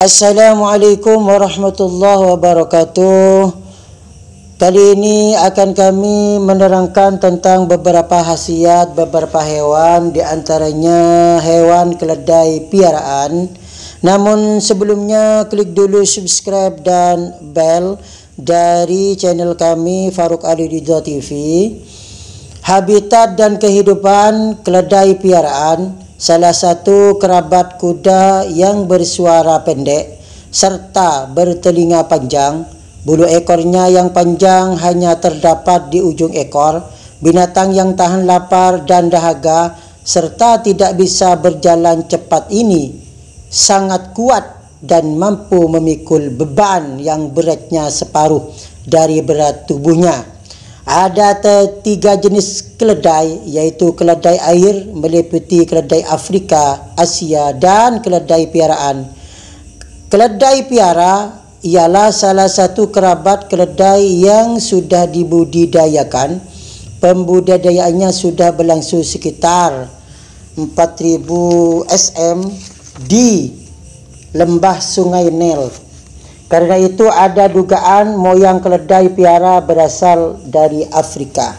Assalamualaikum warahmatullahi wabarakatuh. Kali ini akan kami menerangkan tentang beberapa khasiat beberapa hewan, Di antaranya hewan keledai piaraan. Namun sebelumnya klik dulu subscribe dan bell dari channel kami Faruk Ali Dido TV. Habitat dan kehidupan keledai piaraan salah satu kerabat kuda yang bersuara pendek serta bertelinga panjang, bulu ekornya yang panjang hanya terdapat di ujung ekor, binatang yang tahan lapar dan dahaga serta tidak bisa berjalan cepat ini sangat kuat dan mampu memikul beban yang beratnya separuh dari berat tubuhnya. Ada tiga jenis keledai yaitu keledai air meliputi keledai Afrika, Asia dan keledai piaraan. Keledai piara ialah salah satu kerabat keledai yang sudah dibudidayakan. Pembudidayaannya sudah berlangsung sekitar 4000 SM di lembah Sungai Nil karena itu ada dugaan moyang keledai piara berasal dari Afrika.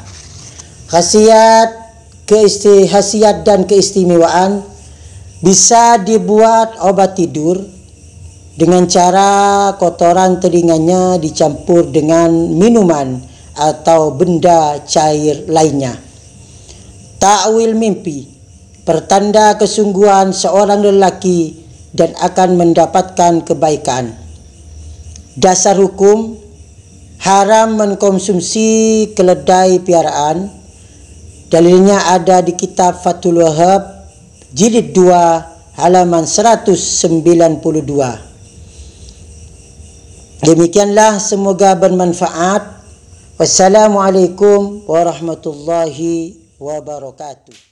Khasiat, keisti, khasiat dan keistimewaan bisa dibuat obat tidur dengan cara kotoran telinganya dicampur dengan minuman atau benda cair lainnya. Takwil mimpi pertanda kesungguhan seorang lelaki dan akan mendapatkan kebaikan. Dasar hukum haram mengkonsumsi keledai piaraan. Dalilnya ada di kitab Fathul Wahab jilid 2 halaman 192. Demikianlah semoga bermanfaat. Wassalamualaikum warahmatullahi wabarakatuh.